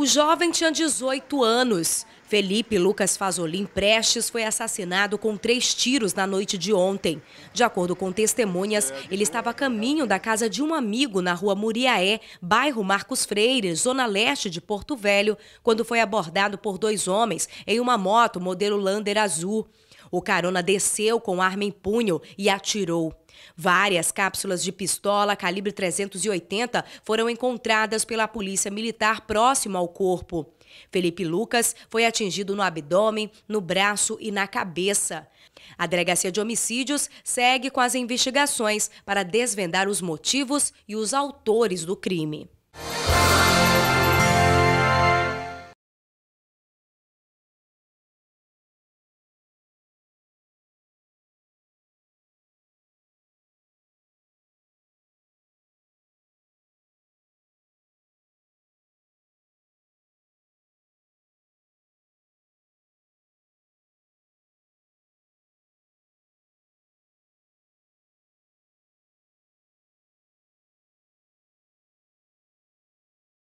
O jovem tinha 18 anos. Felipe Lucas Fazolin Prestes foi assassinado com três tiros na noite de ontem. De acordo com testemunhas, ele estava a caminho da casa de um amigo na rua Muriaé, bairro Marcos Freire, zona leste de Porto Velho, quando foi abordado por dois homens em uma moto modelo Lander azul. O carona desceu com arma em punho e atirou. Várias cápsulas de pistola calibre 380 foram encontradas pela polícia militar próximo ao corpo. Felipe Lucas foi atingido no abdômen, no braço e na cabeça. A Delegacia de Homicídios segue com as investigações para desvendar os motivos e os autores do crime.